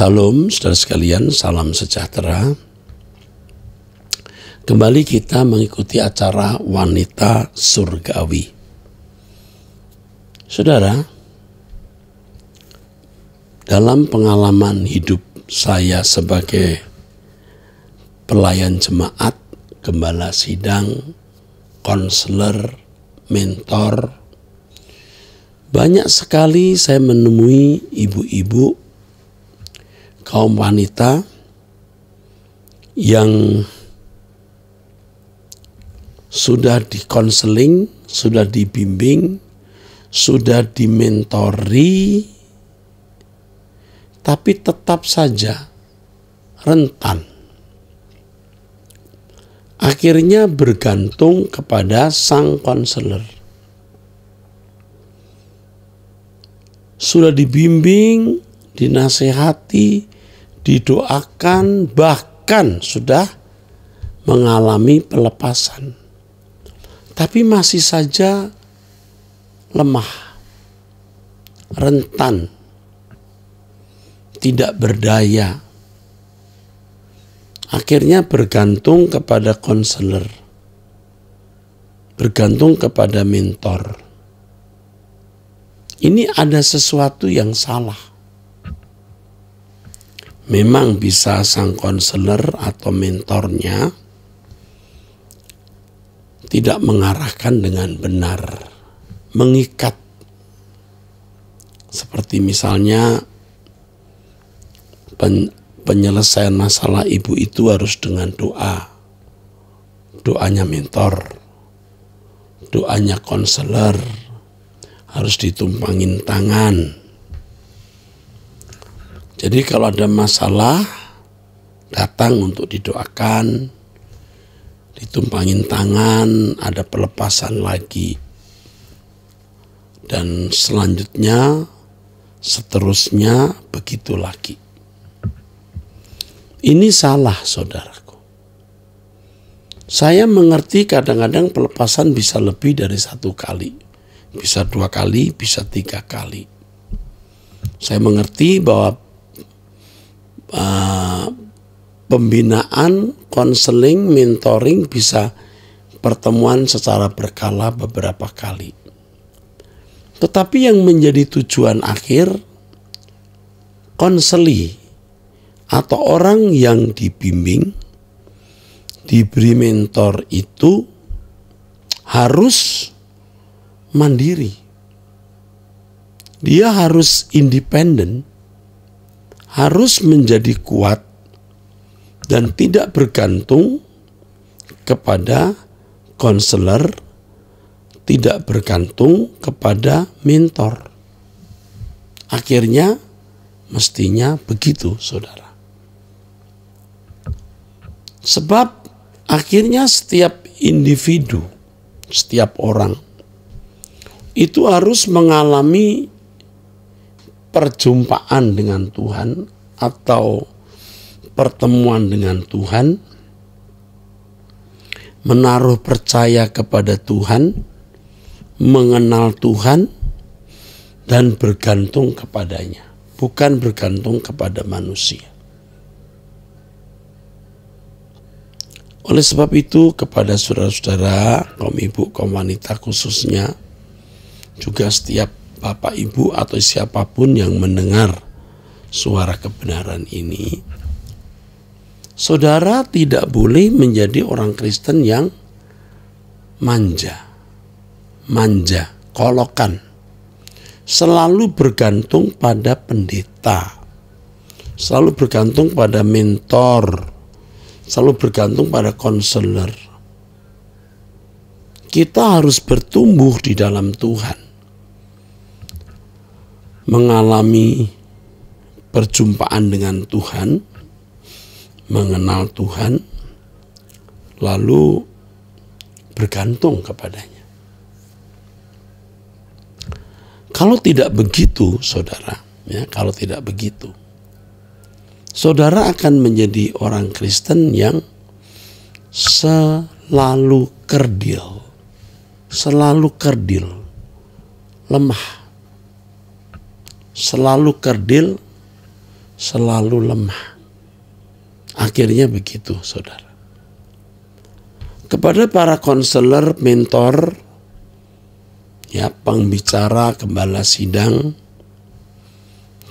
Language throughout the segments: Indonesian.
Salam saudara sekalian, salam sejahtera. Kembali kita mengikuti acara Wanita Surgawi. Saudara, dalam pengalaman hidup saya sebagai pelayan jemaat, gembala sidang, konselor, mentor, banyak sekali saya menemui ibu-ibu kaum wanita yang sudah dikonseling, sudah dibimbing, sudah dimentori, tapi tetap saja rentan. Akhirnya bergantung kepada sang konselor. Sudah dibimbing, dinasehati, didoakan bahkan sudah mengalami pelepasan. Tapi masih saja lemah, rentan, tidak berdaya. Akhirnya bergantung kepada konselor, bergantung kepada mentor. Ini ada sesuatu yang salah memang bisa sang konselor atau mentornya tidak mengarahkan dengan benar, mengikat. Seperti misalnya pen, penyelesaian masalah ibu itu harus dengan doa. Doanya mentor, doanya konselor harus ditumpangin tangan jadi kalau ada masalah datang untuk didoakan, ditumpangin tangan, ada pelepasan lagi. Dan selanjutnya seterusnya begitu lagi. Ini salah saudaraku. Saya mengerti kadang-kadang pelepasan bisa lebih dari satu kali. Bisa dua kali, bisa tiga kali. Saya mengerti bahwa Ah, pembinaan, konseling, mentoring bisa pertemuan secara berkala beberapa kali. Tetapi yang menjadi tujuan akhir konseli atau orang yang dibimbing diberi mentor itu harus mandiri. Dia harus independen harus menjadi kuat dan tidak bergantung kepada konselor, tidak bergantung kepada mentor. Akhirnya, mestinya begitu, saudara. Sebab akhirnya setiap individu, setiap orang itu harus mengalami perjumpaan dengan Tuhan atau pertemuan dengan Tuhan, menaruh percaya kepada Tuhan, mengenal Tuhan, dan bergantung kepadanya, bukan bergantung kepada manusia. Oleh sebab itu, kepada saudara-saudara, kaum ibu, kaum wanita khususnya, juga setiap Bapak Ibu atau siapapun yang mendengar suara kebenaran ini, saudara tidak boleh menjadi orang Kristen yang manja, manja, kolokan, selalu bergantung pada pendeta, selalu bergantung pada mentor, selalu bergantung pada konselor. Kita harus bertumbuh di dalam Tuhan mengalami perjumpaan dengan Tuhan, mengenal Tuhan, lalu bergantung kepadanya. Kalau tidak begitu, saudara, ya, kalau tidak begitu, saudara akan menjadi orang Kristen yang selalu kerdil, selalu kerdil, lemah selalu kerdil, selalu lemah. Akhirnya begitu, saudara. Kepada para konselor, mentor, ya pembicara, gembala sidang,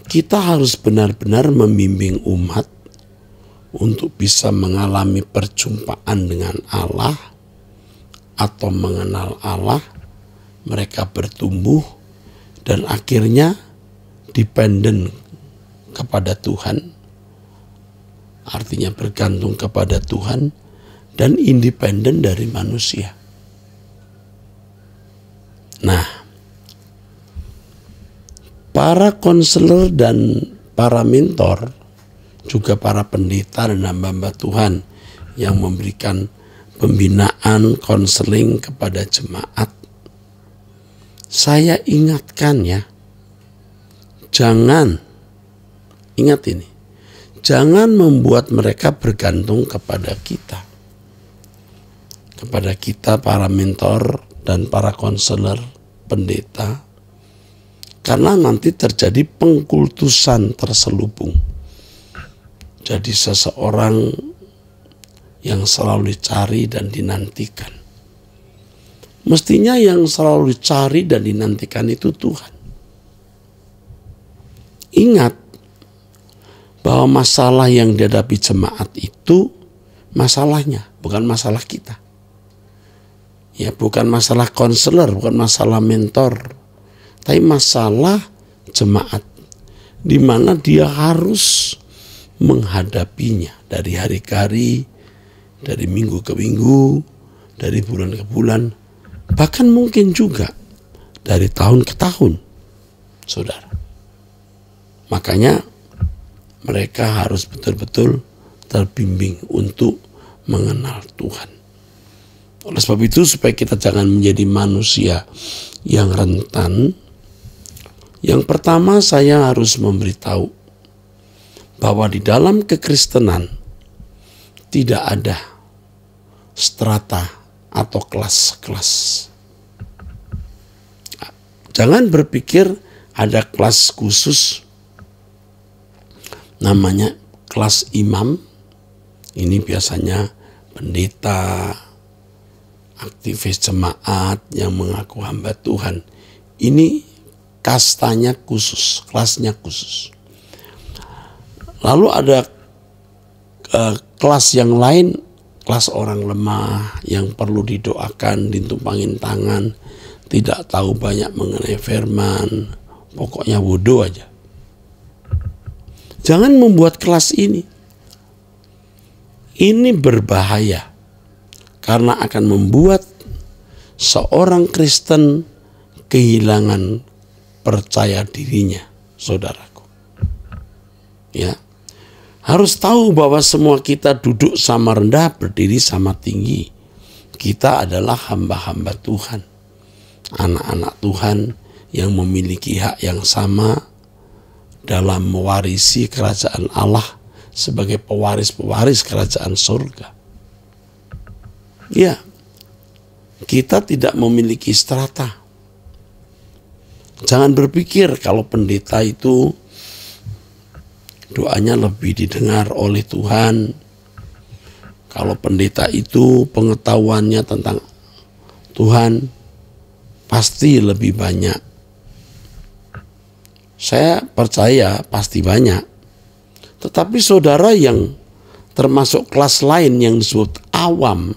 kita harus benar-benar membimbing umat untuk bisa mengalami perjumpaan dengan Allah atau mengenal Allah, mereka bertumbuh dan akhirnya dependent kepada Tuhan, artinya bergantung kepada Tuhan, dan independen dari manusia. Nah, para konselor dan para mentor, juga para pendeta dan hamba-hamba Tuhan yang memberikan pembinaan konseling kepada jemaat, saya ingatkan ya, Jangan ingat ini. Jangan membuat mereka bergantung kepada kita. Kepada kita para mentor dan para konselor, pendeta. Karena nanti terjadi pengkultusan terselubung. Jadi seseorang yang selalu dicari dan dinantikan. Mestinya yang selalu dicari dan dinantikan itu Tuhan ingat bahwa masalah yang dihadapi jemaat itu masalahnya, bukan masalah kita. Ya, bukan masalah konselor, bukan masalah mentor, tapi masalah jemaat di mana dia harus menghadapinya dari hari ke hari, dari minggu ke minggu, dari bulan ke bulan, bahkan mungkin juga dari tahun ke tahun, saudara. Makanya mereka harus betul-betul terbimbing untuk mengenal Tuhan. Oleh sebab itu supaya kita jangan menjadi manusia yang rentan, yang pertama saya harus memberitahu bahwa di dalam kekristenan tidak ada strata atau kelas-kelas. Jangan berpikir ada kelas khusus namanya kelas imam. Ini biasanya pendeta, aktivis jemaat yang mengaku hamba Tuhan. Ini kastanya khusus, kelasnya khusus. Lalu ada eh, kelas yang lain, kelas orang lemah yang perlu didoakan, ditumpangin tangan, tidak tahu banyak mengenai firman, pokoknya bodoh aja. Jangan membuat kelas ini. Ini berbahaya karena akan membuat seorang Kristen kehilangan percaya dirinya, saudaraku. Ya. Harus tahu bahwa semua kita duduk sama rendah, berdiri sama tinggi. Kita adalah hamba-hamba Tuhan, anak-anak Tuhan yang memiliki hak yang sama dalam mewarisi kerajaan Allah sebagai pewaris-pewaris kerajaan surga. Ya, kita tidak memiliki strata. Jangan berpikir kalau pendeta itu doanya lebih didengar oleh Tuhan. Kalau pendeta itu pengetahuannya tentang Tuhan pasti lebih banyak. Saya percaya pasti banyak. Tetapi saudara yang termasuk kelas lain yang disebut awam,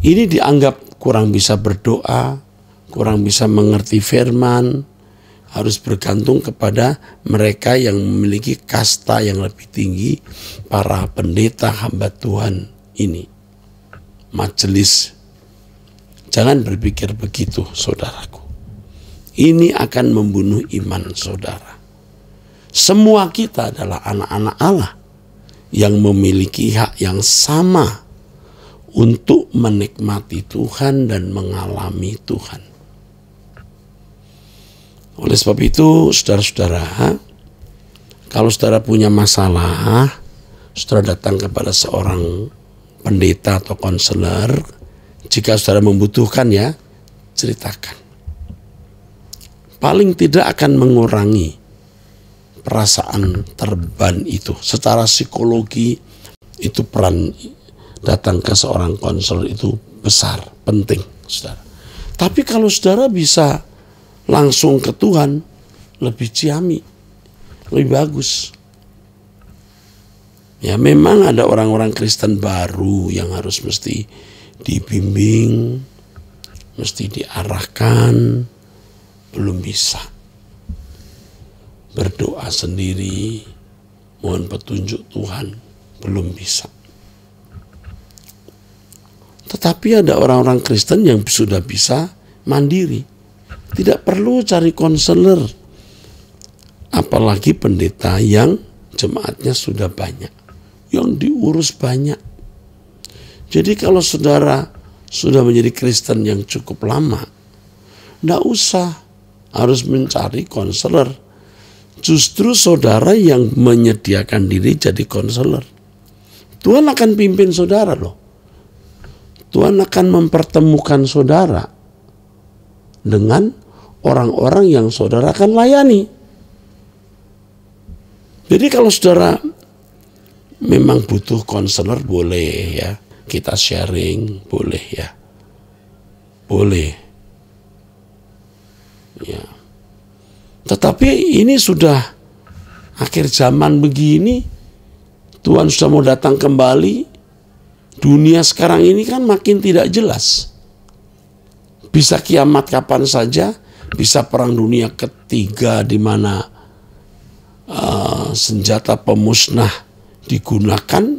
ini dianggap kurang bisa berdoa, kurang bisa mengerti firman, harus bergantung kepada mereka yang memiliki kasta yang lebih tinggi, para pendeta hamba Tuhan ini. Majelis, jangan berpikir begitu, saudaraku ini akan membunuh iman saudara. Semua kita adalah anak-anak Allah yang memiliki hak yang sama untuk menikmati Tuhan dan mengalami Tuhan. Oleh sebab itu, saudara-saudara, kalau saudara punya masalah, saudara datang kepada seorang pendeta atau konselor, jika saudara membutuhkan ya, ceritakan paling tidak akan mengurangi perasaan terban itu. Secara psikologi itu peran datang ke seorang konselor itu besar, penting, saudara. Tapi kalau saudara bisa langsung ke Tuhan, lebih ciami, lebih bagus. Ya memang ada orang-orang Kristen baru yang harus mesti dibimbing, mesti diarahkan, belum bisa. Berdoa sendiri, mohon petunjuk Tuhan, belum bisa. Tetapi ada orang-orang Kristen yang sudah bisa mandiri. Tidak perlu cari konselor. Apalagi pendeta yang jemaatnya sudah banyak. Yang diurus banyak. Jadi kalau saudara sudah menjadi Kristen yang cukup lama, tidak usah harus mencari konselor. Justru saudara yang menyediakan diri jadi konselor. Tuhan akan pimpin saudara loh. Tuhan akan mempertemukan saudara dengan orang-orang yang saudara akan layani. Jadi kalau saudara memang butuh konselor boleh ya, kita sharing boleh ya. Boleh. Ya. Tetapi ini sudah akhir zaman begini, Tuhan sudah mau datang kembali, dunia sekarang ini kan makin tidak jelas. Bisa kiamat kapan saja, bisa perang dunia ketiga di mana uh, senjata pemusnah digunakan,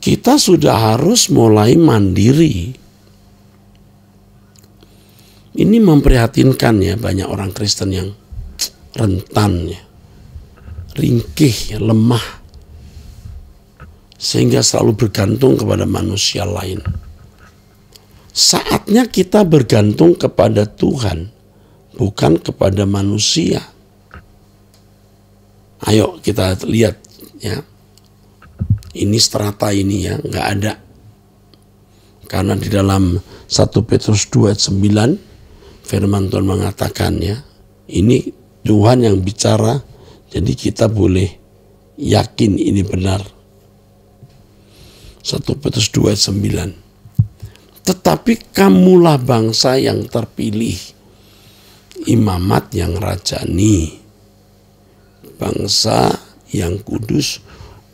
kita sudah harus mulai mandiri ini memprihatinkan ya banyak orang Kristen yang rentan ya, ringkih, ya, lemah, sehingga selalu bergantung kepada manusia lain. Saatnya kita bergantung kepada Tuhan, bukan kepada manusia. Ayo kita lihat ya. Ini strata ini ya, nggak ada. Karena di dalam 1 Petrus 2 ayat 9 firman Tuhan mengatakannya. Ini Tuhan yang bicara, jadi kita boleh yakin ini benar. 1 Petrus 2 9. Tetapi kamulah bangsa yang terpilih, imamat yang rajani, bangsa yang kudus,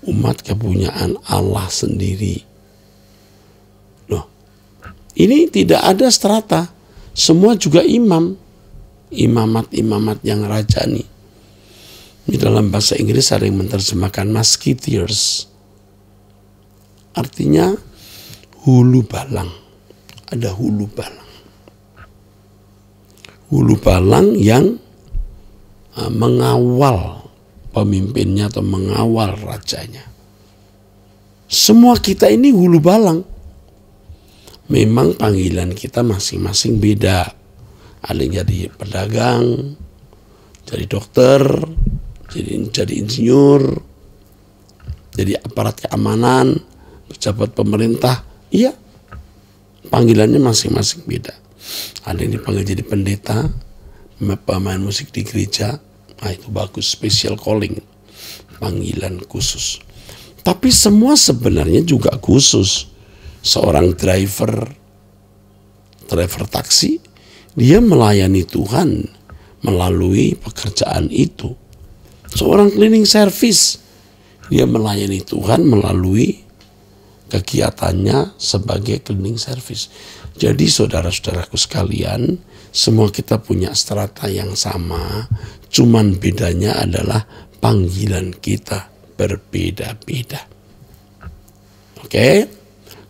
umat kepunyaan Allah sendiri. Loh, ini tidak ada strata semua juga imam imamat-imamat yang rajani di dalam bahasa Inggris sering menerjemahkan musketeers artinya hulu balang ada hulu balang hulu balang yang uh, mengawal pemimpinnya atau mengawal rajanya semua kita ini hulu balang memang panggilan kita masing-masing beda. Ada yang jadi pedagang, jadi dokter, jadi jadi insinyur, jadi aparat keamanan, pejabat pemerintah. Iya, panggilannya masing-masing beda. Ada yang dipanggil jadi pendeta, pemain musik di gereja, nah itu bagus, special calling, panggilan khusus. Tapi semua sebenarnya juga khusus seorang driver driver taksi dia melayani Tuhan melalui pekerjaan itu seorang cleaning service dia melayani Tuhan melalui kegiatannya sebagai cleaning service jadi saudara-saudaraku sekalian semua kita punya strata yang sama cuman bedanya adalah panggilan kita berbeda-beda oke okay?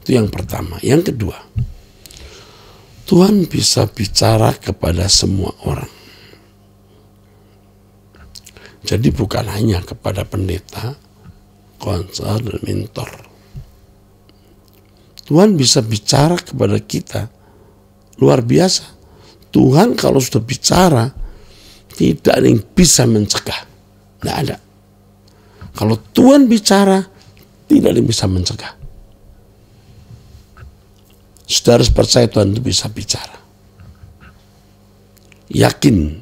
Itu yang pertama. Yang kedua, Tuhan bisa bicara kepada semua orang. Jadi bukan hanya kepada pendeta, konselor, dan mentor. Tuhan bisa bicara kepada kita. Luar biasa. Tuhan kalau sudah bicara, tidak ada yang bisa mencegah. Tidak ada. Kalau Tuhan bicara, tidak ada yang bisa mencegah. Sudah harus percaya Tuhan itu bisa bicara. Yakin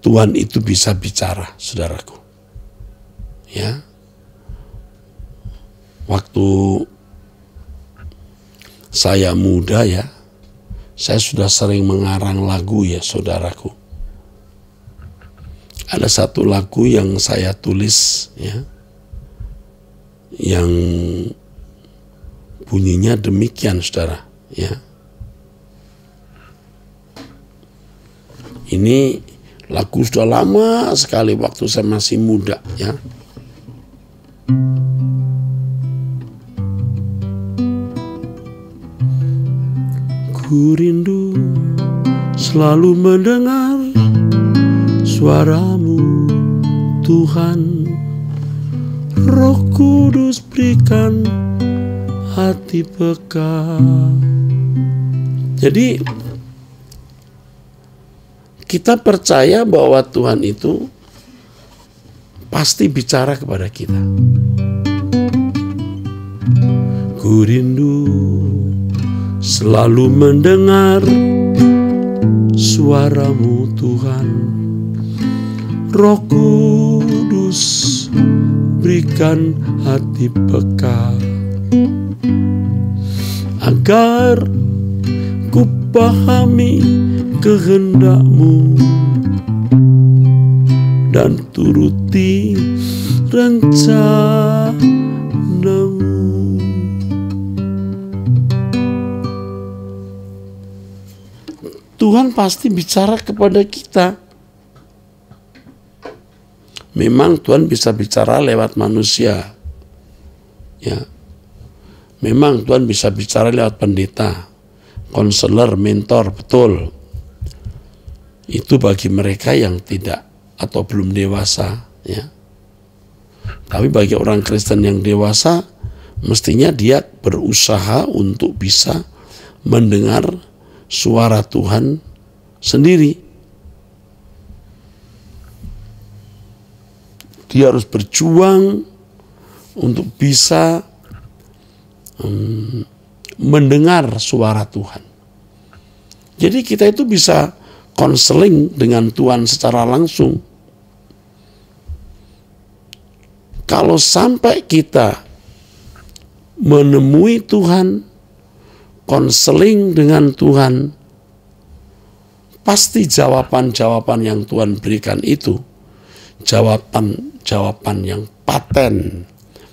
Tuhan itu bisa bicara, saudaraku. Ya. Waktu saya muda ya, saya sudah sering mengarang lagu ya, saudaraku. Ada satu lagu yang saya tulis ya, yang bunyinya demikian saudara ya ini lagu sudah lama sekali waktu saya masih muda ya Ku rindu selalu mendengar suaramu Tuhan Roh Kudus berikan hati peka. Jadi kita percaya bahwa Tuhan itu pasti bicara kepada kita. Ku rindu selalu mendengar suaramu Tuhan. Roh Kudus berikan hati peka agar ku pahami kehendakmu dan turuti rencanamu. Tuhan pasti bicara kepada kita. Memang Tuhan bisa bicara lewat manusia. Ya, Memang Tuhan bisa bicara lewat pendeta, konselor, mentor, betul. Itu bagi mereka yang tidak atau belum dewasa, ya. Tapi bagi orang Kristen yang dewasa, mestinya dia berusaha untuk bisa mendengar suara Tuhan sendiri. Dia harus berjuang untuk bisa hmm, mendengar suara Tuhan. Jadi kita itu bisa konseling dengan Tuhan secara langsung. Kalau sampai kita menemui Tuhan, konseling dengan Tuhan, pasti jawaban-jawaban yang Tuhan berikan itu jawaban-jawaban yang paten,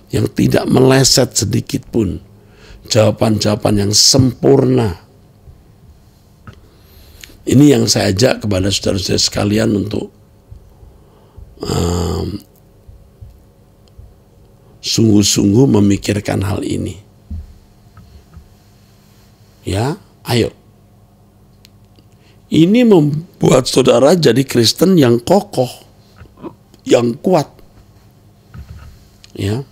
yang tidak meleset sedikit pun jawaban-jawaban yang sempurna. Ini yang saya ajak kepada saudara-saudara sekalian untuk sungguh ehm, sungguh-sungguh memikirkan hal ini. Ya, ayo. Ini membuat saudara jadi Kristen yang kokoh, yang kuat. Ya.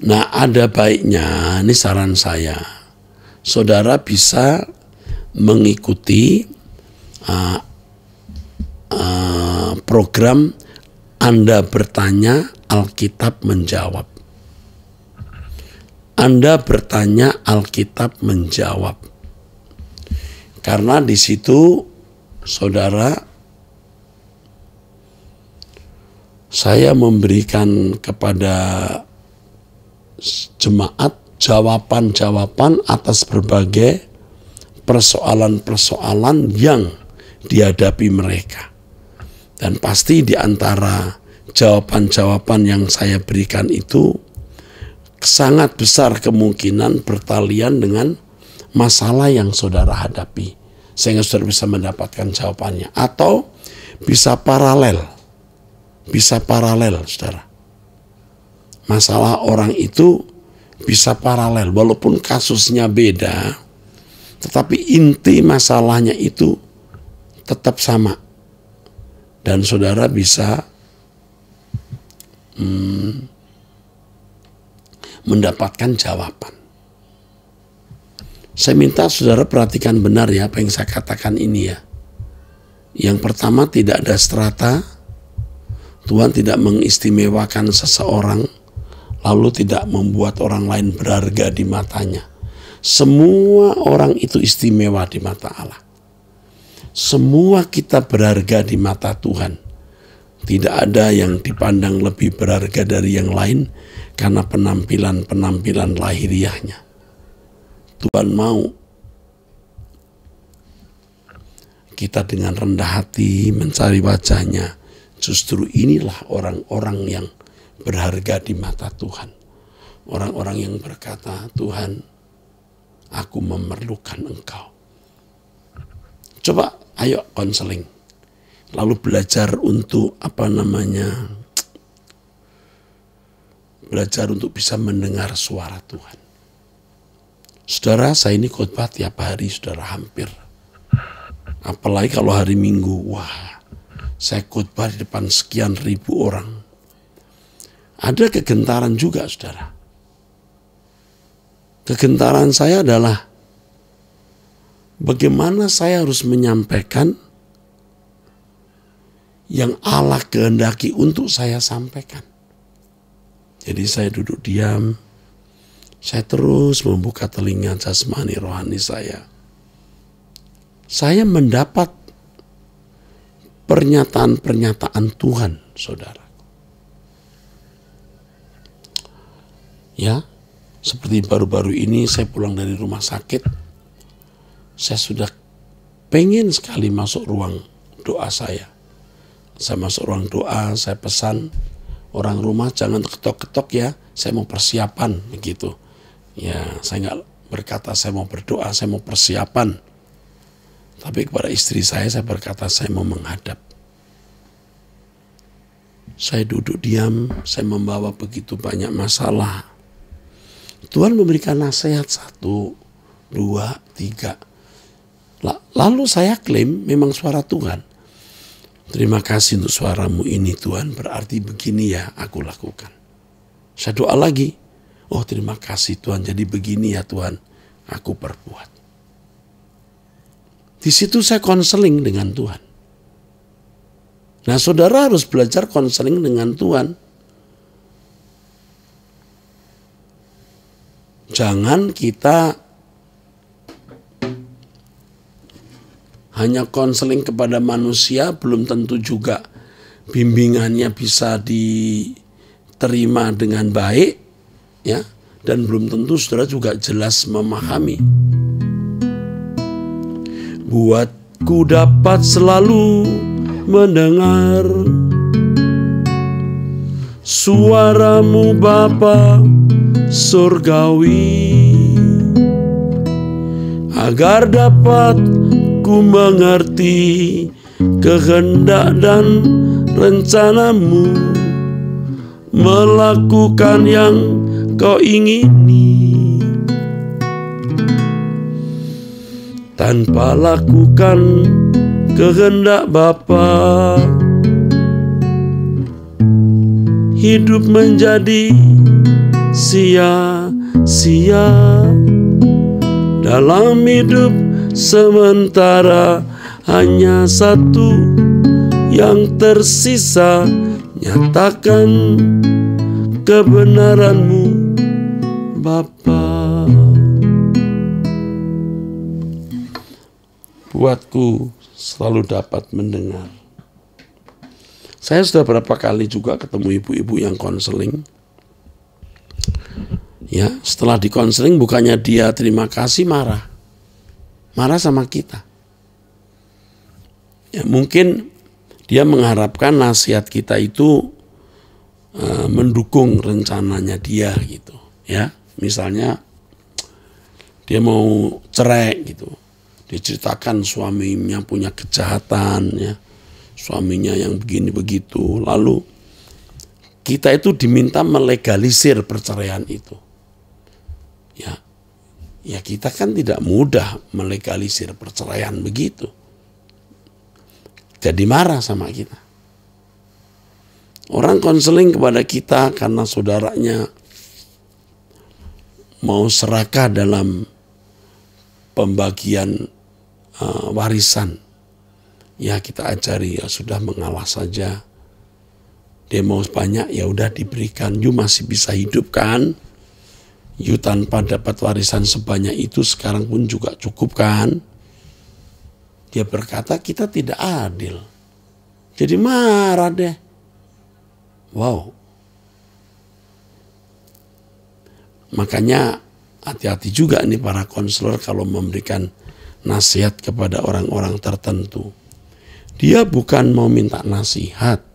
Nah, ada baiknya, ini saran saya, saudara bisa mengikuti uh, uh, program Anda bertanya, Alkitab menjawab. Anda bertanya, Alkitab menjawab. Karena di situ, saudara, saya memberikan kepada jemaat jawaban-jawaban atas berbagai persoalan-persoalan yang dihadapi mereka. Dan pasti di antara jawaban-jawaban yang saya berikan itu sangat besar kemungkinan bertalian dengan masalah yang saudara hadapi sehingga saudara bisa mendapatkan jawabannya atau bisa paralel bisa paralel saudara masalah orang itu bisa paralel walaupun kasusnya beda tetapi inti masalahnya itu tetap sama dan saudara bisa hmm, mendapatkan jawaban. Saya minta saudara perhatikan benar ya apa yang saya katakan ini ya. Yang pertama tidak ada strata, Tuhan tidak mengistimewakan seseorang lalu tidak membuat orang lain berharga di matanya. Semua orang itu istimewa di mata Allah. Semua kita berharga di mata Tuhan. Tidak ada yang dipandang lebih berharga dari yang lain karena penampilan-penampilan lahiriahnya. Tuhan mau kita dengan rendah hati mencari wajahnya. Justru inilah orang-orang yang berharga di mata Tuhan. Orang-orang yang berkata, Tuhan, aku memerlukan Engkau. Coba, ayo konseling. Lalu belajar untuk apa namanya? Belajar untuk bisa mendengar suara Tuhan. Saudara, saya ini khotbah tiap hari, saudara, hampir. Apalagi kalau hari Minggu, wah, saya khotbah di depan sekian ribu orang ada kegentaran juga, saudara. Kegentaran saya adalah bagaimana saya harus menyampaikan yang Allah kehendaki untuk saya sampaikan. Jadi saya duduk diam, saya terus membuka telinga jasmani rohani saya. Saya mendapat pernyataan-pernyataan Tuhan, saudara. Ya, seperti baru-baru ini saya pulang dari rumah sakit, saya sudah pengen sekali masuk ruang doa saya. Saya masuk ruang doa, saya pesan orang rumah jangan ketok-ketok ya, saya mau persiapan begitu. Ya, saya nggak berkata saya mau berdoa, saya mau persiapan. Tapi kepada istri saya, saya berkata saya mau menghadap. Saya duduk diam, saya membawa begitu banyak masalah, Tuhan memberikan nasihat satu, dua, tiga. Lalu saya klaim memang suara Tuhan. Terima kasih untuk suaramu ini Tuhan, berarti begini ya aku lakukan. Saya doa lagi. Oh terima kasih Tuhan, jadi begini ya Tuhan, aku perbuat. Di situ saya konseling dengan Tuhan. Nah saudara harus belajar konseling dengan Tuhan jangan kita hanya konseling kepada manusia belum tentu juga bimbingannya bisa diterima dengan baik ya dan belum tentu saudara juga jelas memahami buatku dapat selalu mendengar suaramu Bapak surgawi agar dapat ku mengerti kehendak dan rencanamu melakukan yang kau ingini tanpa lakukan kehendak Bapa hidup menjadi sia-sia dalam hidup sementara hanya satu yang tersisa nyatakan kebenaranmu Bapa buatku selalu dapat mendengar saya sudah berapa kali juga ketemu ibu-ibu yang konseling Ya, setelah dikonseling bukannya dia terima kasih marah. Marah sama kita. Ya, mungkin dia mengharapkan nasihat kita itu uh, mendukung rencananya dia gitu, ya. Misalnya dia mau cerai gitu. Diceritakan suaminya punya kejahatan ya. Suaminya yang begini begitu, lalu kita itu diminta melegalisir perceraian itu. Ya, ya kita kan tidak mudah melegalisir perceraian begitu. Jadi marah sama kita. Orang konseling kepada kita karena saudaranya mau serakah dalam pembagian uh, warisan. Ya kita ajari ya sudah mengalah saja Demo mau banyak ya udah diberikan. You masih bisa hidup kan? You tanpa dapat warisan sebanyak itu sekarang pun juga cukup kan? Dia berkata kita tidak adil. Jadi marah deh. Wow. Makanya hati-hati juga nih para konselor kalau memberikan nasihat kepada orang-orang tertentu. Dia bukan mau minta nasihat.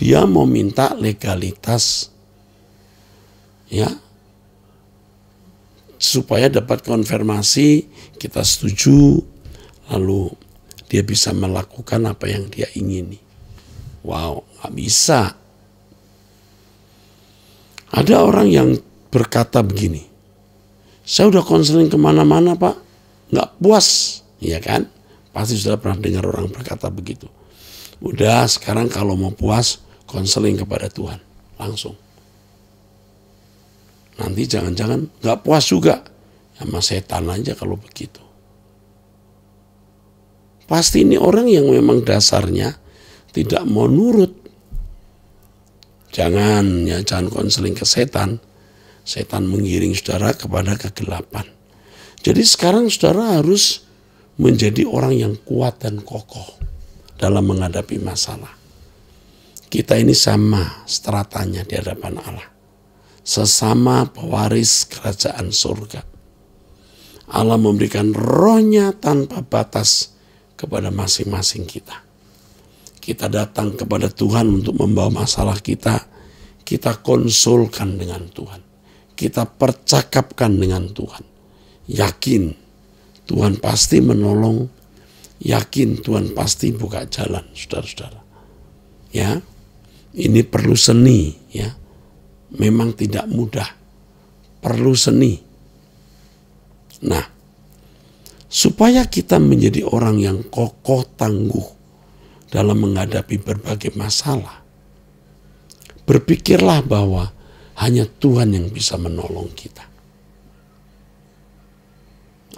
Dia mau minta legalitas ya supaya dapat konfirmasi kita setuju lalu dia bisa melakukan apa yang dia ingini. Wow, nggak bisa. Ada orang yang berkata begini, saya udah konseling kemana-mana pak, nggak puas, ya kan? Pasti sudah pernah dengar orang berkata begitu. Udah sekarang kalau mau puas, konseling kepada Tuhan langsung. Nanti jangan-jangan nggak -jangan puas juga sama setan aja kalau begitu. Pasti ini orang yang memang dasarnya tidak mau nurut. Jangan ya jangan konseling ke setan. Setan mengiring saudara kepada kegelapan. Jadi sekarang saudara harus menjadi orang yang kuat dan kokoh dalam menghadapi masalah. Kita ini sama stratanya di hadapan Allah. Sesama pewaris kerajaan surga. Allah memberikan rohnya tanpa batas kepada masing-masing kita. Kita datang kepada Tuhan untuk membawa masalah kita. Kita konsulkan dengan Tuhan. Kita percakapkan dengan Tuhan. Yakin Tuhan pasti menolong. Yakin Tuhan pasti buka jalan, saudara-saudara. Ya, ini perlu seni, ya. Memang tidak mudah. Perlu seni. Nah, supaya kita menjadi orang yang kokoh tangguh dalam menghadapi berbagai masalah, berpikirlah bahwa hanya Tuhan yang bisa menolong kita.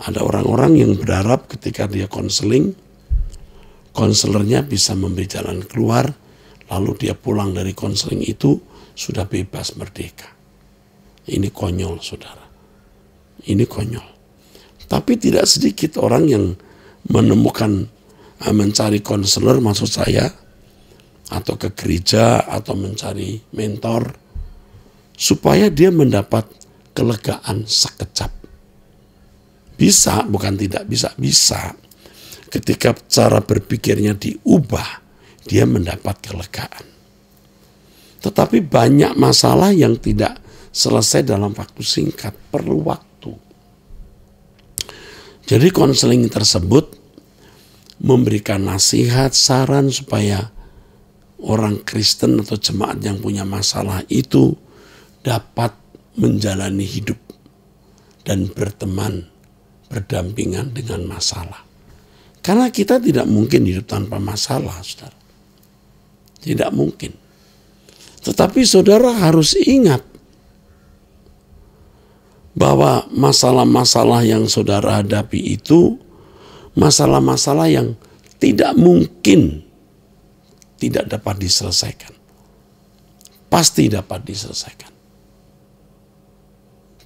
Ada orang-orang yang berharap ketika dia konseling, konselernya bisa memberi jalan keluar, lalu dia pulang dari konseling itu sudah bebas merdeka. Ini konyol, saudara. Ini konyol. Tapi tidak sedikit orang yang menemukan eh, mencari konselor maksud saya atau ke gereja atau mencari mentor supaya dia mendapat kelegaan sekejap. Bisa, bukan tidak bisa, bisa. Ketika cara berpikirnya diubah, dia mendapat kelegaan. Tetapi banyak masalah yang tidak selesai dalam waktu singkat, perlu waktu. Jadi konseling tersebut memberikan nasihat, saran supaya orang Kristen atau jemaat yang punya masalah itu dapat menjalani hidup dan berteman, berdampingan dengan masalah. Karena kita tidak mungkin hidup tanpa masalah, saudara. Tidak mungkin. Tetapi saudara harus ingat bahwa masalah-masalah yang saudara hadapi itu masalah-masalah yang tidak mungkin tidak dapat diselesaikan. Pasti dapat diselesaikan.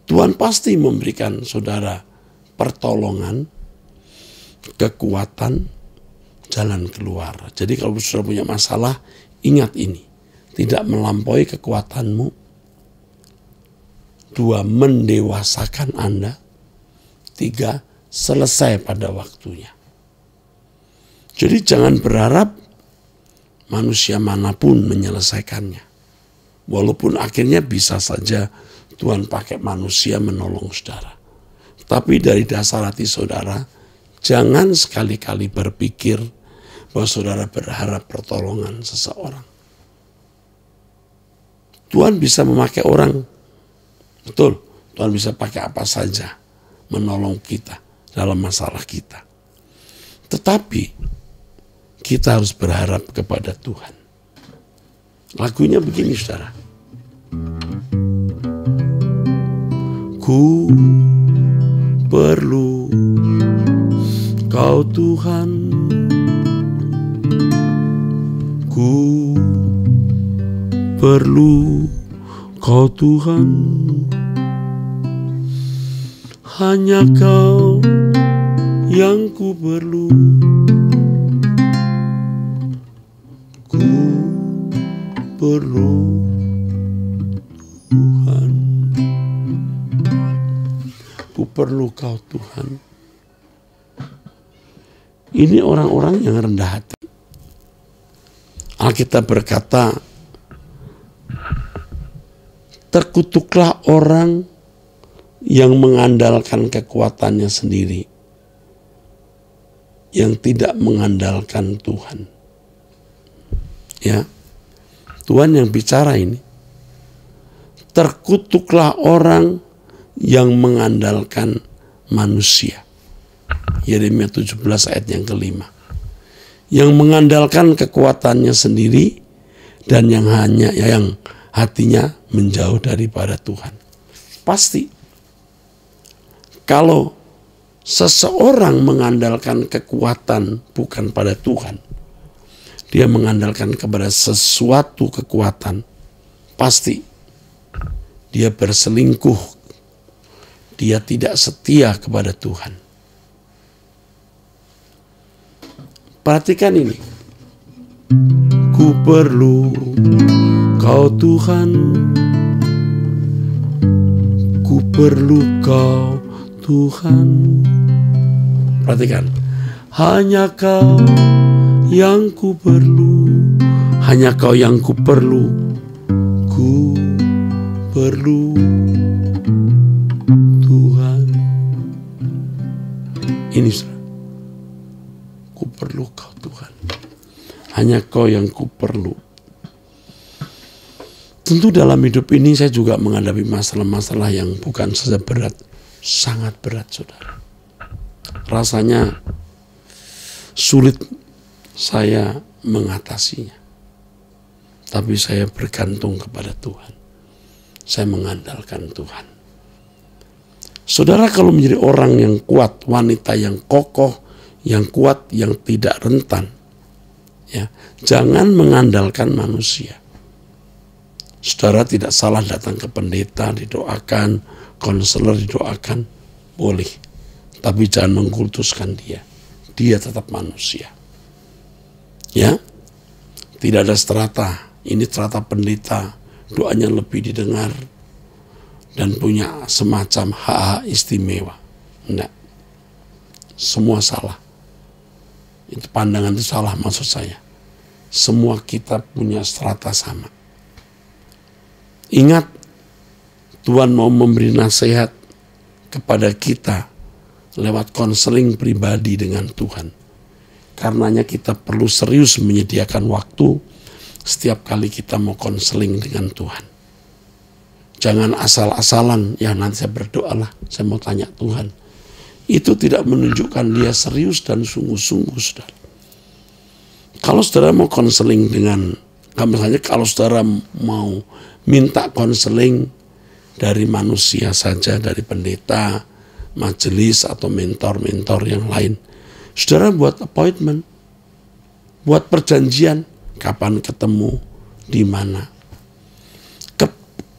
Tuhan pasti memberikan saudara pertolongan, kekuatan, jalan keluar. Jadi kalau saudara punya masalah, Ingat ini, tidak melampaui kekuatanmu. Dua, mendewasakan Anda. Tiga, selesai pada waktunya. Jadi jangan berharap manusia manapun menyelesaikannya. Walaupun akhirnya bisa saja Tuhan pakai manusia menolong saudara. Tapi dari dasar hati saudara, jangan sekali-kali berpikir bahwa saudara berharap pertolongan seseorang. Tuhan bisa memakai orang, betul. Tuhan bisa pakai apa saja menolong kita dalam masalah kita. Tetapi kita harus berharap kepada Tuhan. Lagunya begini, saudara. Ku perlu kau Tuhan Ku perlu kau Tuhan Hanya kau yang ku perlu Ku perlu Tuhan Ku perlu kau Tuhan Ini orang-orang yang rendah hati Alkitab berkata, terkutuklah orang yang mengandalkan kekuatannya sendiri, yang tidak mengandalkan Tuhan. Ya, Tuhan yang bicara ini. Terkutuklah orang yang mengandalkan manusia. Yeremia 17 ayat yang kelima yang mengandalkan kekuatannya sendiri dan yang hanya ya yang hatinya menjauh daripada Tuhan. Pasti kalau seseorang mengandalkan kekuatan bukan pada Tuhan, dia mengandalkan kepada sesuatu kekuatan, pasti dia berselingkuh, dia tidak setia kepada Tuhan. Perhatikan ini. Ku perlu kau Tuhan Ku perlu kau Tuhan Perhatikan Hanya kau yang ku perlu Hanya kau yang ku perlu Ku perlu Tuhan Ini perlu kau Tuhan. Hanya kau yang ku perlu. Tentu dalam hidup ini saya juga menghadapi masalah-masalah yang bukan saja berat, sangat berat saudara. Rasanya sulit saya mengatasinya. Tapi saya bergantung kepada Tuhan. Saya mengandalkan Tuhan. Saudara kalau menjadi orang yang kuat, wanita yang kokoh, yang kuat yang tidak rentan. Ya, jangan mengandalkan manusia. Saudara tidak salah datang ke pendeta didoakan, konselor didoakan, boleh. Tapi jangan mengkultuskan dia. Dia tetap manusia. Ya. Tidak ada strata. Ini strata pendeta. Doanya lebih didengar dan punya semacam hak-hak istimewa. Enggak. Semua salah. Itu pandangan itu salah maksud saya. Semua kita punya strata sama. Ingat, Tuhan mau memberi nasihat kepada kita lewat konseling pribadi dengan Tuhan. Karenanya kita perlu serius menyediakan waktu setiap kali kita mau konseling dengan Tuhan. Jangan asal-asalan, ya nanti saya berdoalah, saya mau tanya Tuhan itu tidak menunjukkan dia serius dan sungguh-sungguh saudara. Kalau saudara mau konseling dengan, misalnya kalau saudara mau minta konseling dari manusia saja, dari pendeta, majelis, atau mentor-mentor yang lain, saudara buat appointment, buat perjanjian, kapan ketemu, di mana.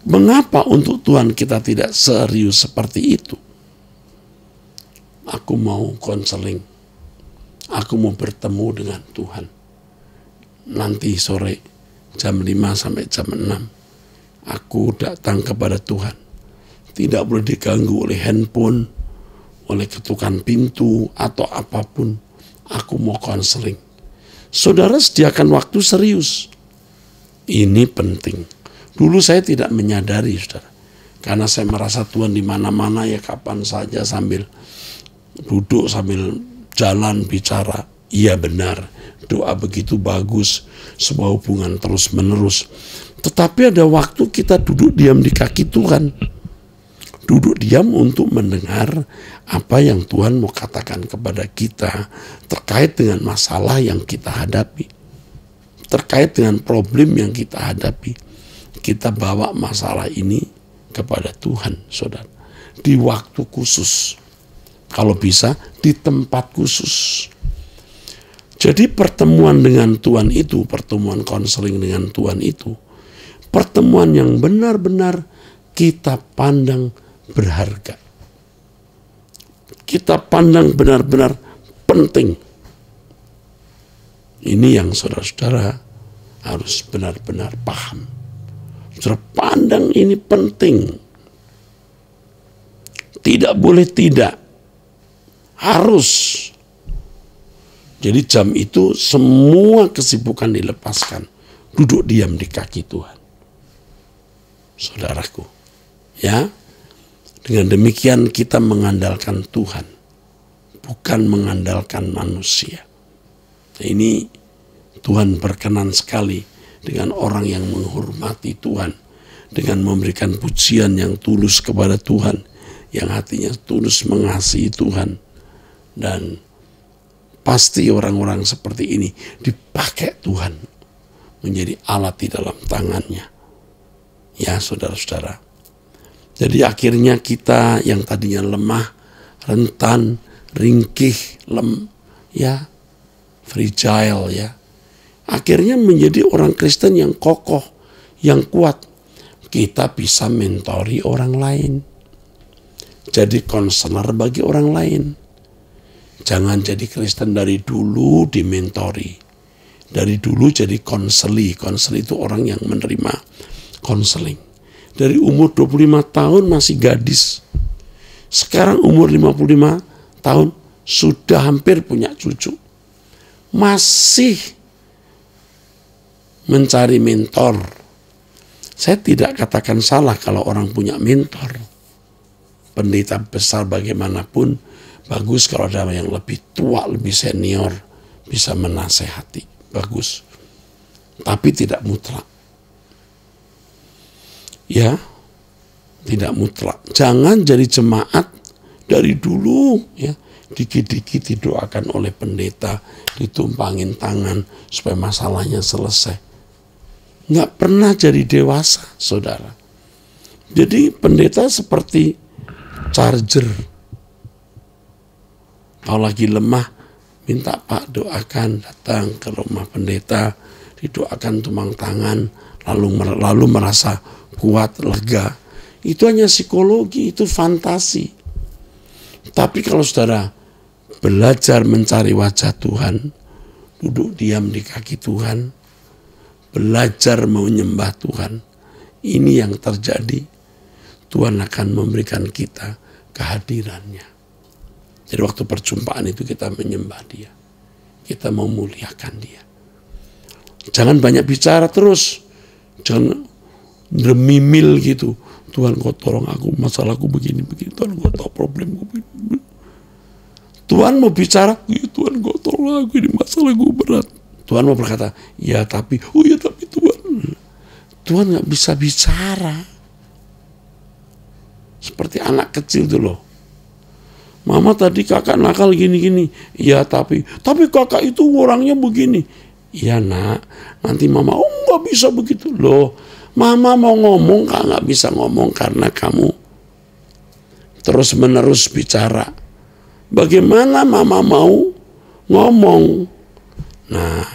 mengapa untuk Tuhan kita tidak serius seperti itu? Aku mau konseling. Aku mau bertemu dengan Tuhan. Nanti sore jam 5 sampai jam 6 aku datang kepada Tuhan. Tidak boleh diganggu oleh handphone, oleh ketukan pintu atau apapun. Aku mau konseling. Saudara sediakan waktu serius. Ini penting. Dulu saya tidak menyadari, saudara. Karena saya merasa Tuhan di mana-mana ya kapan saja sambil duduk sambil jalan bicara. Iya benar, doa begitu bagus, sebuah hubungan terus-menerus. Tetapi ada waktu kita duduk diam di kaki Tuhan. Duduk diam untuk mendengar apa yang Tuhan mau katakan kepada kita terkait dengan masalah yang kita hadapi. Terkait dengan problem yang kita hadapi. Kita bawa masalah ini kepada Tuhan, saudara. Di waktu khusus kalau bisa di tempat khusus. Jadi pertemuan dengan Tuhan itu, pertemuan konseling dengan Tuhan itu, pertemuan yang benar-benar kita pandang berharga. Kita pandang benar-benar penting. Ini yang saudara-saudara harus benar-benar paham. Saudara pandang ini penting. Tidak boleh tidak harus. Jadi jam itu semua kesibukan dilepaskan. Duduk diam di kaki Tuhan. Saudaraku. Ya. Dengan demikian kita mengandalkan Tuhan. Bukan mengandalkan manusia. Nah, ini Tuhan berkenan sekali dengan orang yang menghormati Tuhan. Dengan memberikan pujian yang tulus kepada Tuhan. Yang hatinya tulus mengasihi Tuhan dan pasti orang-orang seperti ini dipakai Tuhan menjadi alat di dalam tangannya. Ya saudara-saudara. Jadi akhirnya kita yang tadinya lemah, rentan, ringkih, lem, ya, fragile ya. Akhirnya menjadi orang Kristen yang kokoh, yang kuat. Kita bisa mentori orang lain. Jadi konselor bagi orang lain Jangan jadi Kristen dari dulu dimentori. Dari dulu jadi konseli. Konseli itu orang yang menerima konseling. Dari umur 25 tahun masih gadis. Sekarang umur 55 tahun sudah hampir punya cucu. Masih mencari mentor. Saya tidak katakan salah kalau orang punya mentor. Pendeta besar bagaimanapun Bagus kalau ada yang lebih tua, lebih senior bisa menasehati. Bagus. Tapi tidak mutlak. Ya, tidak mutlak. Jangan jadi jemaat dari dulu ya. Dikit-dikit didoakan oleh pendeta, ditumpangin tangan supaya masalahnya selesai. Nggak pernah jadi dewasa, saudara. Jadi pendeta seperti charger kalau lagi lemah, minta Pak doakan datang ke rumah pendeta, didoakan tumang tangan, lalu lalu merasa kuat, lega. Itu hanya psikologi, itu fantasi. Tapi kalau saudara belajar mencari wajah Tuhan, duduk diam di kaki Tuhan, belajar menyembah Tuhan, ini yang terjadi. Tuhan akan memberikan kita kehadirannya. Jadi waktu perjumpaan itu kita menyembah dia. Kita memuliakan dia. Jangan banyak bicara terus. Jangan remimil gitu. Tuhan kau tolong aku, masalahku begini-begini. Tuhan kau tahu problemku begini. Tuhan mau bicara, ya, Tuhan kau tolong aku, ini masalahku berat. Tuhan mau berkata, ya tapi, oh ya tapi Tuhan. Tuhan gak bisa bicara. Seperti anak kecil dulu loh Mama tadi kakak nakal gini-gini. Iya tapi, tapi kakak itu orangnya begini. Iya nak, nanti mama, oh nggak bisa begitu. Loh, mama mau ngomong kak nggak bisa ngomong karena kamu terus menerus bicara. Bagaimana mama mau ngomong? Nah,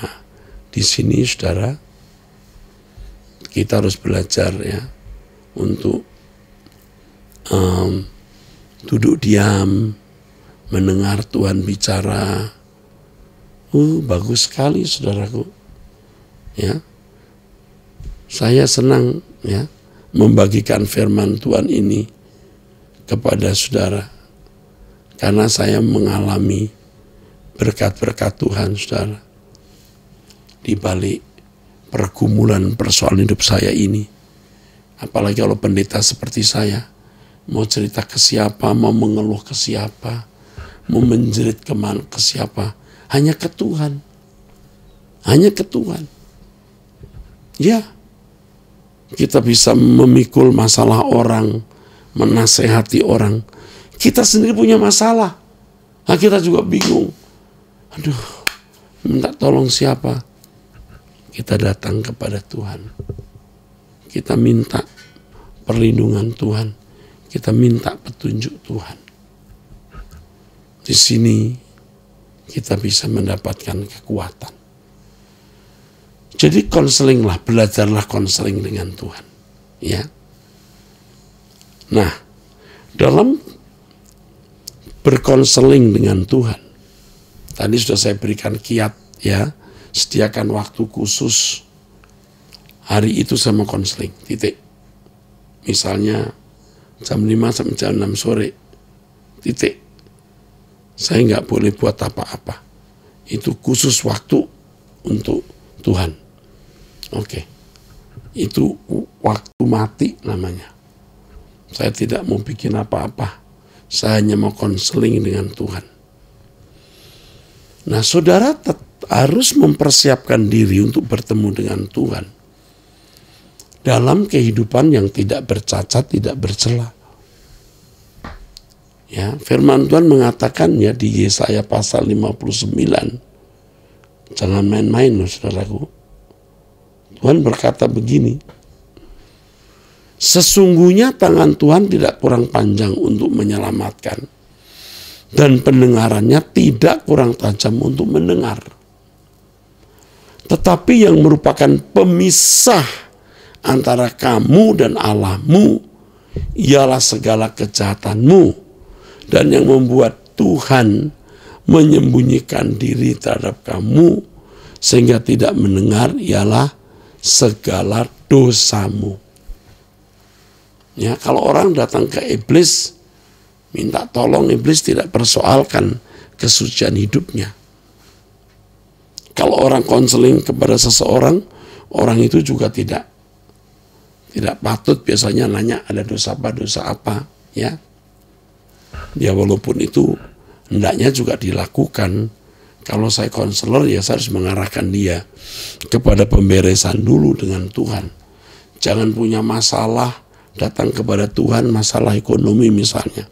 di sini saudara, kita harus belajar ya untuk um, duduk diam, mendengar Tuhan bicara. Uh, bagus sekali saudaraku. Ya. Saya senang ya membagikan firman Tuhan ini kepada saudara. Karena saya mengalami berkat-berkat Tuhan saudara. Di balik pergumulan persoalan hidup saya ini. Apalagi kalau pendeta seperti saya mau cerita ke siapa, mau mengeluh ke siapa, mau menjerit kemana ke siapa hanya ke Tuhan hanya ke Tuhan ya kita bisa memikul masalah orang menasehati orang kita sendiri punya masalah nah, kita juga bingung aduh minta tolong siapa kita datang kepada Tuhan kita minta perlindungan Tuhan kita minta petunjuk Tuhan di sini kita bisa mendapatkan kekuatan. Jadi konselinglah, belajarlah konseling dengan Tuhan. Ya. Nah, dalam berkonseling dengan Tuhan, tadi sudah saya berikan kiat ya, sediakan waktu khusus hari itu sama konseling, titik. Misalnya jam 5 sampai jam 6 sore, titik. Saya nggak boleh buat apa-apa. Itu khusus waktu untuk Tuhan. Oke. Okay. Itu waktu mati namanya. Saya tidak mau bikin apa-apa. Saya hanya mau konseling dengan Tuhan. Nah, saudara harus mempersiapkan diri untuk bertemu dengan Tuhan dalam kehidupan yang tidak bercacat, tidak bercelah. Ya, firman Tuhan mengatakan ya di Yesaya pasal 59. Jangan main-main loh saudaraku. Tuhan berkata begini. Sesungguhnya tangan Tuhan tidak kurang panjang untuk menyelamatkan. Dan pendengarannya tidak kurang tajam untuk mendengar. Tetapi yang merupakan pemisah antara kamu dan Allahmu ialah segala kejahatanmu dan yang membuat Tuhan menyembunyikan diri terhadap kamu sehingga tidak mendengar ialah segala dosamu. Ya, kalau orang datang ke iblis minta tolong iblis tidak persoalkan kesucian hidupnya. Kalau orang konseling kepada seseorang, orang itu juga tidak tidak patut biasanya nanya ada dosa apa, dosa apa, ya. Ya walaupun itu hendaknya juga dilakukan. Kalau saya konselor ya saya harus mengarahkan dia kepada pemberesan dulu dengan Tuhan. Jangan punya masalah datang kepada Tuhan masalah ekonomi misalnya.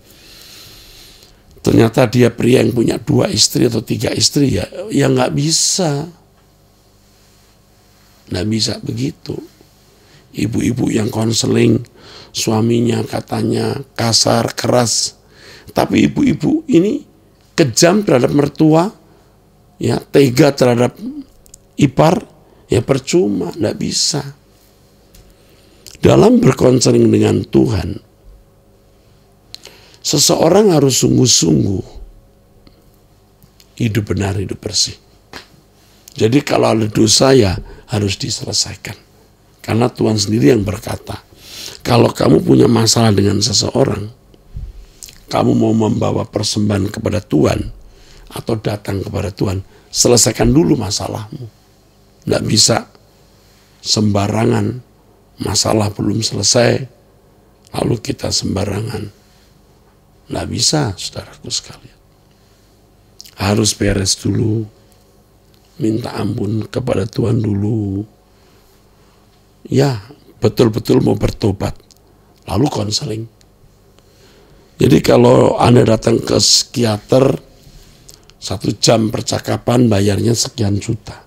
Ternyata dia pria yang punya dua istri atau tiga istri ya, ya nggak bisa. Nggak bisa begitu. Ibu-ibu yang konseling, suaminya katanya kasar, keras, tapi ibu-ibu ini kejam terhadap mertua, ya tega terhadap ipar, ya percuma, tidak bisa. Dalam berkonseling dengan Tuhan, seseorang harus sungguh-sungguh hidup benar, hidup bersih. Jadi kalau ada dosa ya harus diselesaikan. Karena Tuhan sendiri yang berkata, kalau kamu punya masalah dengan seseorang, kamu mau membawa persembahan kepada Tuhan atau datang kepada Tuhan, selesaikan dulu masalahmu. Tidak bisa sembarangan, masalah belum selesai, lalu kita sembarangan. Tidak bisa, saudaraku sekalian. Harus beres dulu, minta ampun kepada Tuhan dulu. Ya, betul-betul mau bertobat, lalu konseling jadi kalau Anda datang ke psikiater, satu jam percakapan bayarnya sekian juta.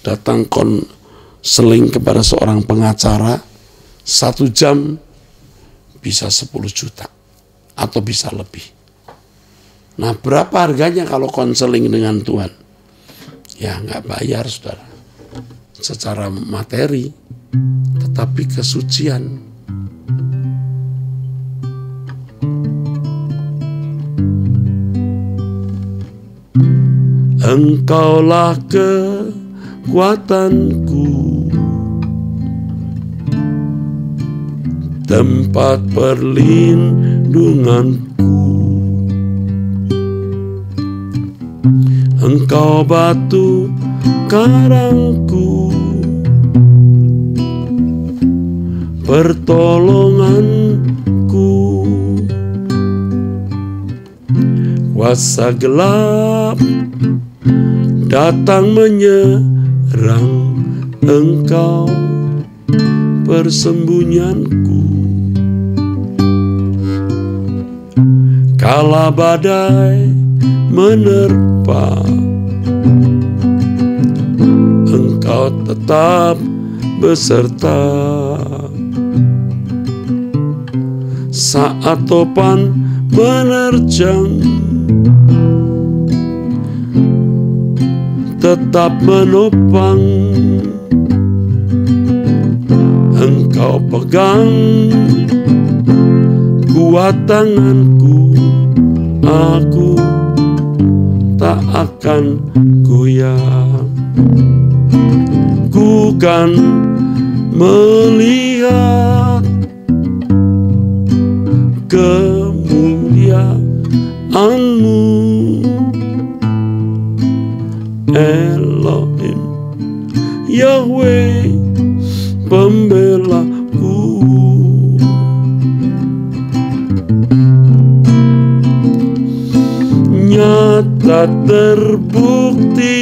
Datang konseling kepada seorang pengacara, satu jam bisa 10 juta atau bisa lebih. Nah berapa harganya kalau konseling dengan Tuhan? Ya nggak bayar saudara. Secara materi, tetapi kesucian Engkaulah kekuatanku Tempat perlindunganku Engkau batu karangku Pertolonganku Kuasa gelap datang menyerang engkau persembunyanku, kala badai menerpa engkau tetap beserta saat topan menerjang tetap menopang Engkau pegang kuat tanganku Aku tak akan goyah Ku kan melihat terbukti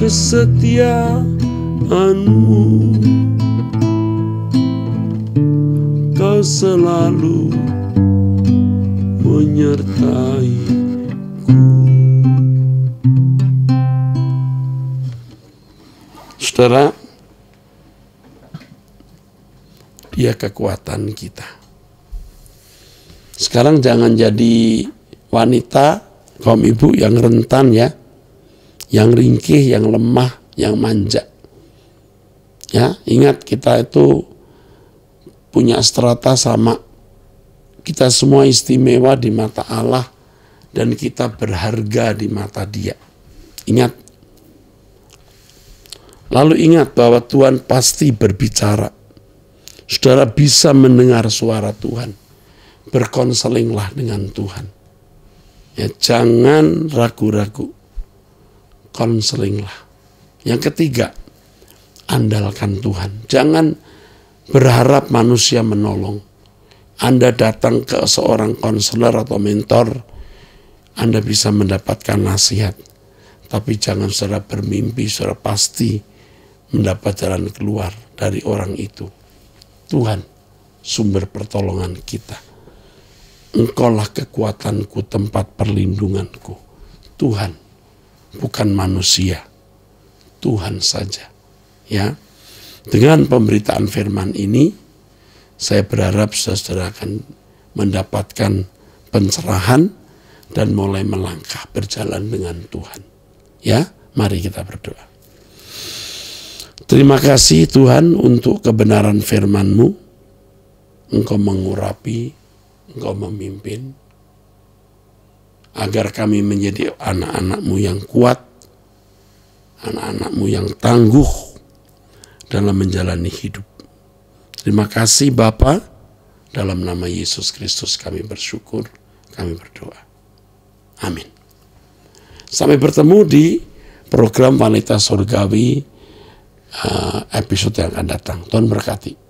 kesetiaanmu Kau selalu menyertaiku Saudara, dia ya kekuatan kita. Sekarang jangan jadi wanita kaum ibu yang rentan ya, yang ringkih, yang lemah, yang manja. Ya, ingat kita itu punya strata sama. Kita semua istimewa di mata Allah dan kita berharga di mata Dia. Ingat. Lalu ingat bahwa Tuhan pasti berbicara. Saudara bisa mendengar suara Tuhan berkonselinglah dengan Tuhan. Ya, jangan ragu-ragu. Konselinglah. Yang ketiga, andalkan Tuhan. Jangan berharap manusia menolong. Anda datang ke seorang konselor atau mentor, Anda bisa mendapatkan nasihat. Tapi jangan secara bermimpi, secara pasti mendapat jalan keluar dari orang itu. Tuhan, sumber pertolongan kita. Engkaulah kekuatanku, tempat perlindunganku. Tuhan, bukan manusia. Tuhan saja. Ya. Dengan pemberitaan firman ini, saya berharap saudara akan mendapatkan pencerahan dan mulai melangkah berjalan dengan Tuhan. Ya, mari kita berdoa. Terima kasih Tuhan untuk kebenaran firman-Mu. Engkau mengurapi engkau memimpin, agar kami menjadi anak-anakmu yang kuat, anak-anakmu yang tangguh dalam menjalani hidup. Terima kasih Bapa, dalam nama Yesus Kristus kami bersyukur, kami berdoa. Amin. Sampai bertemu di program Wanita Surgawi eh, episode yang akan datang. Tuhan berkati.